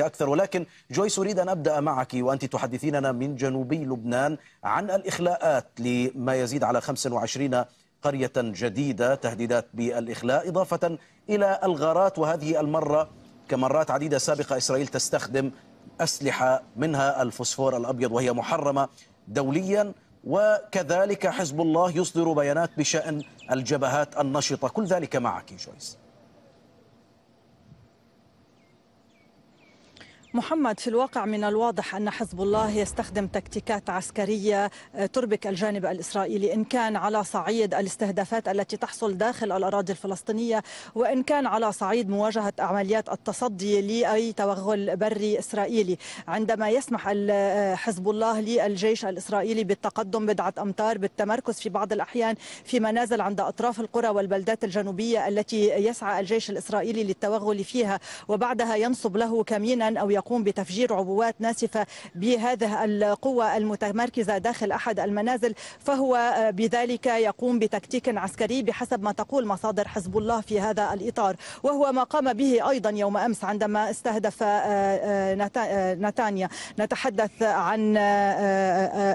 أكثر ولكن جويس أريد أن أبدأ معك وأنت تحدثيننا من جنوبي لبنان عن الإخلاءات لما يزيد على 25 قرية جديدة تهديدات بالإخلاء إضافة إلى الغارات وهذه المرة كمرات عديدة سابقة إسرائيل تستخدم أسلحة منها الفوسفور الأبيض وهي محرمة دوليا وكذلك حزب الله يصدر بيانات بشأن الجبهات النشطة كل ذلك معك جويس محمد في الواقع من الواضح أن حزب الله يستخدم تكتيكات عسكرية آه، تربك الجانب الإسرائيلي إن كان على صعيد الاستهدافات التي تحصل داخل الأراضي الفلسطينية وإن كان على صعيد مواجهة عمليات التصدي لأي توغل بري إسرائيلي عندما يسمح آه، حزب الله للجيش الإسرائيلي بالتقدم بضعة أمتار بالتمركز في بعض الأحيان في منازل عند أطراف القرى والبلدات الجنوبية التي يسعى الجيش الإسرائيلي للتوغل فيها وبعدها ينصب له كمينا أو يقوم بتفجير عبوات ناسفة بهذه القوة المتمركزة داخل أحد المنازل فهو بذلك يقوم بتكتيك عسكري بحسب ما تقول مصادر حزب الله في هذا الإطار وهو ما قام به أيضا يوم أمس عندما استهدف آه، آه، آه، نتانيا نتحدث عن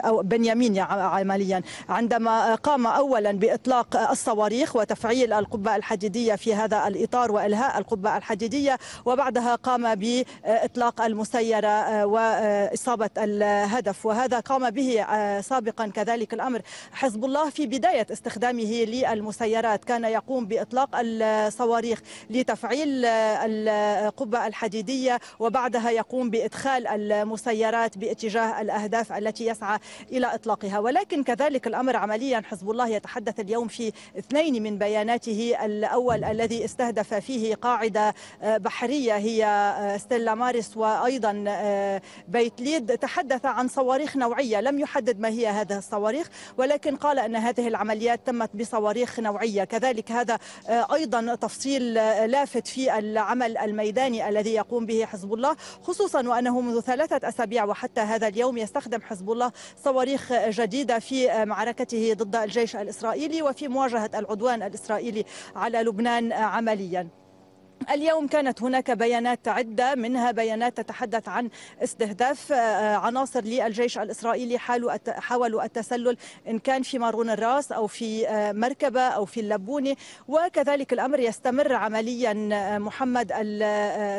أو بنيامين عمليا عندما قام أولا بإطلاق الصواريخ وتفعيل القبة الحديدية في هذا الإطار وإلهاء القبة الحديدية وبعدها قام بإطلاق الإطلاق المسيرة آه، وإصابة الهدف وهذا قام به آه، سابقا كذلك الأمر حزب الله في بداية استخدامه للمسيرات كان يقوم بإطلاق الصواريخ لتفعيل آه، القبة الحديدية وبعدها يقوم بإدخال المسيرات باتجاه الأهداف التي يسعى إلى إطلاقها ولكن كذلك الأمر عمليا حزب الله يتحدث اليوم في اثنين من بياناته الأول الذي استهدف فيه قاعدة بحرية هي ستيلا مارس وايضا آه، بيت ليد تحدث عن صواريخ نوعيه لم يحدد ما هي هذه الصواريخ ولكن قال ان هذه العمليات تمت بصواريخ نوعيه كذلك هذا آه، ايضا تفصيل آه، لافت في العمل الميداني الذي يقوم به حزب الله خصوصا وانه منذ ثلاثه اسابيع وحتى هذا اليوم يستخدم حزب الله صواريخ جديده في معركته ضد الجيش الاسرائيلي وفي مواجهه العدوان الاسرائيلي على لبنان عمليا اليوم كانت هناك بيانات عدة منها بيانات تتحدث عن استهداف آه، عناصر للجيش الإسرائيلي حاولوا التسلل إن كان في مارون الراس أو في آه، مركبة أو في اللبونة وكذلك الأمر يستمر عمليا آه، محمد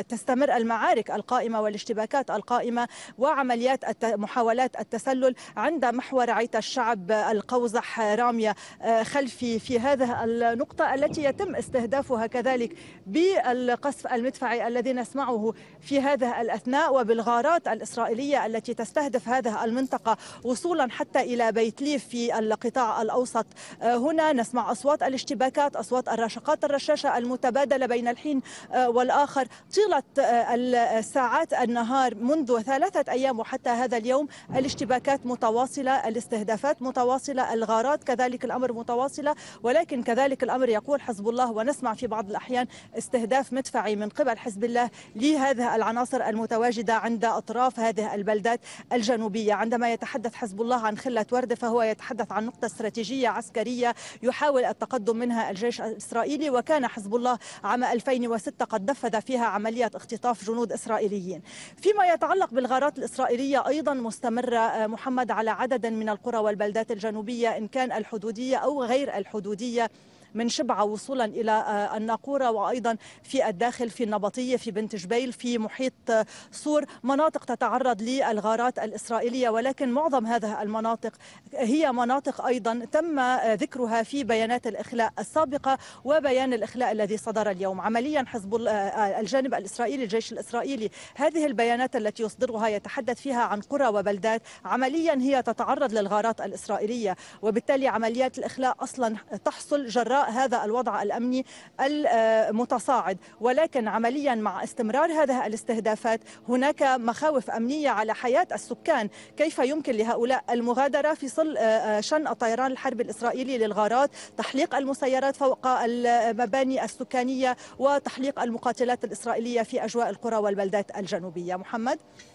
تستمر المعارك القائمة والاشتباكات القائمة وعمليات محاولات التسلل عند محور عيت الشعب القوزح رامية خلفي في هذه النقطة التي يتم استهدافها كذلك بال القصف المدفعي الذي نسمعه في هذه الأثناء وبالغارات الإسرائيلية التي تستهدف هذه المنطقة وصولا حتى إلى بيت ليف في القطاع الأوسط آه، هنا نسمع أصوات الاشتباكات أصوات الرشقات الرشاشة المتبادلة بين الحين آه، والآخر طيلة آه، الساعات النهار منذ ثلاثة أيام وحتى هذا اليوم الاشتباكات متواصلة الاستهدافات متواصلة الغارات كذلك الأمر متواصلة ولكن كذلك الأمر يقول حزب الله ونسمع في بعض الأحيان استهداف استهداف مدفعي من قبل حزب الله لهذه العناصر المتواجدة عند أطراف هذه البلدات الجنوبية عندما يتحدث حزب الله عن خلة وردة فهو يتحدث عن نقطة استراتيجية عسكرية يحاول التقدم منها الجيش الإسرائيلي وكان حزب الله عام 2006 قد نفذ فيها عملية اختطاف جنود إسرائيليين فيما يتعلق بالغارات الإسرائيلية أيضا مستمرة آه، محمد على عدد من القرى والبلدات الجنوبية إن كان الحدودية أو غير الحدودية من شبعة وصولا إلى آه، الناقورة وأيضا في الداخل في النبطية في بنت جبيل في محيط آه، صور مناطق تتعرض للغارات الإسرائيلية ولكن معظم هذه المناطق هي مناطق أيضا تم آه، ذكرها في بيانات الإخلاء السابقة وبيان الإخلاء الذي صدر اليوم عمليا حزب الجانب الإسرائيلي الجيش الإسرائيلي هذه البيانات التي يصدرها يتحدث فيها عن قرى وبلدات عمليا هي تتعرض للغارات الإسرائيلية وبالتالي عمليات الإخلاء أصلا تحصل جراء هذا الوضع الأمني المتصاعد ولكن عمليا مع استمرار هذه الاستهدافات هناك مخاوف أمنية على حياة السكان كيف يمكن لهؤلاء المغادرة في صل شن الطيران الحربي الإسرائيلي للغارات تحليق المسيرات فوق المباني السكانية وتحليق المقاتلات الإسرائيلية في أجواء القرى والبلدات الجنوبية محمد